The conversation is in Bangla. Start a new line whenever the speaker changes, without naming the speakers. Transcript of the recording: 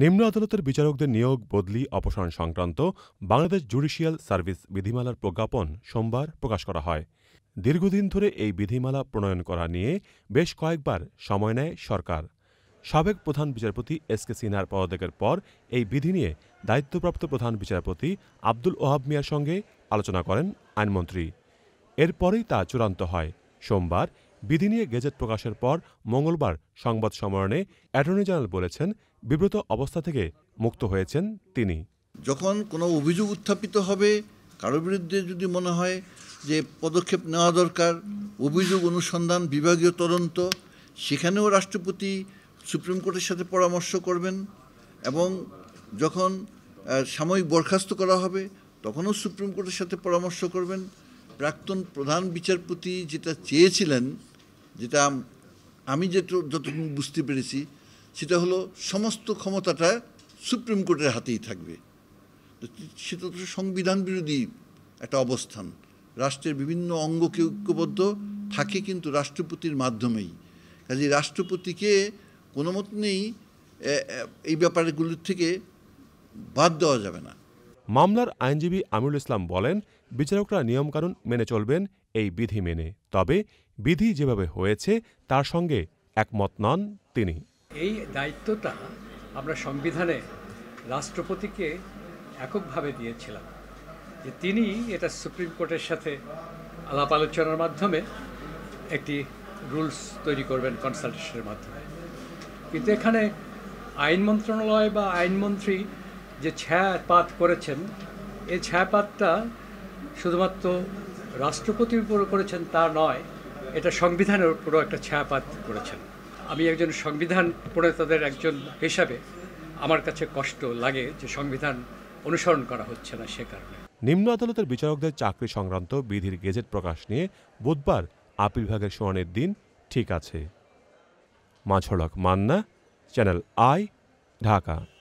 নিম্ন আদালতের বিচারকদের নিয়োগ বদলি অপসারণ সংক্রান্ত বাংলাদেশ জুডিশিয়াল সার্ভিস বিধিমালার প্রজ্ঞাপন সোমবার প্রকাশ করা হয় দীর্ঘদিন ধরে এই বিধিমালা প্রণয়ন করা নিয়ে বেশ কয়েকবার সময় নেয় সরকার সাবেক প্রধান বিচারপতি এস কে সিনহার পদত্যাগের পর এই বিধি নিয়ে দায়িত্বপ্রাপ্ত প্রধান বিচারপতি আব্দুল ওহাব মিয়ার সঙ্গে আলোচনা করেন আইনমন্ত্রী এরপরেই তা চূড়ান্ত হয় সোমবার বিধি নিয়ে গেজেট প্রকাশের পর মঙ্গলবার সংবাদ সম্মেলনে অ্যাটর্নি জেনারেল বলেছেন বিব্রত অবস্থা থেকে মুক্ত হয়েছেন তিনি যখন
কোনো অভিযোগ উত্থাপিত হবে কারোর বিরুদ্ধে যদি মনে হয় যে পদক্ষেপ নেওয়া দরকার অভিযোগ অনুসন্ধান বিভাগীয় তদন্ত সেখানেও রাষ্ট্রপতি সুপ্রিম কোর্টের সাথে পরামর্শ করবেন এবং যখন সাময়িক বরখাস্ত করা হবে তখনও সুপ্রিম কোর্টের সাথে পরামর্শ করবেন প্রাক্তন প্রধান বিচারপতি যেটা চেয়েছিলেন যেটা আমি যেটা যতটুকু বুঝতে পেরেছি সেটা হলো সমস্ত ক্ষমতাটা সুপ্রিম কোর্টের হাতেই থাকবে সেটা তো সংবিধান বিরোধী একটা অবস্থান রাষ্ট্রের বিভিন্ন অঙ্গকে ঐক্যবদ্ধ থাকে কিন্তু রাষ্ট্রপতির মাধ্যমেই কাজে রাষ্ট্রপতিকে কোনো মত নেই
এই ব্যাপারগুলোর থেকে বাদ দেওয়া যাবে না মামলার আইনজীবী আমিরুল ইসলাম বলেন বিচারকরা নিয়মকানুন মেনে চলবেন এই বিধি মেনে তবে বিধি যেভাবে হয়েছে তার সঙ্গে একমত নন তিনি
এই দায়িত্বটা আমরা সংবিধানে রাষ্ট্রপতিকে এককভাবে দিয়েছিলাম যে তিনি এটা সুপ্রিম কোর্টের সাথে আলাপ আলোচনার মাধ্যমে একটি রুলস তৈরি করবেন কনসালটেশনের মাধ্যমে কিন্তু এখানে আইন মন্ত্রণালয় বা আইনমন্ত্রী যে ছায়াপাত করেছেন এই ছায়াপাতটা শুধুমাত্র রাষ্ট্রপতির উপর করেছেন তা নয় এটা সংবিধানের উপরও একটা ছায়াপাত করেছেন আমি একজন সংবিধান প্রণেতাদের একজন হিসাবে আমার কাছে কষ্ট লাগে যে সংবিধান অনুসরণ করা হচ্ছে না সে কারণে
নিম্ন আদালতের বিচারকদের চাকরি সংক্রান্ত বিধির গেজেট প্রকাশ নিয়ে বুধবার আপিল বিভাগের শুনানির দিন ঠিক আছে মাঝলক মান্না চ্যানেল আই ঢাকা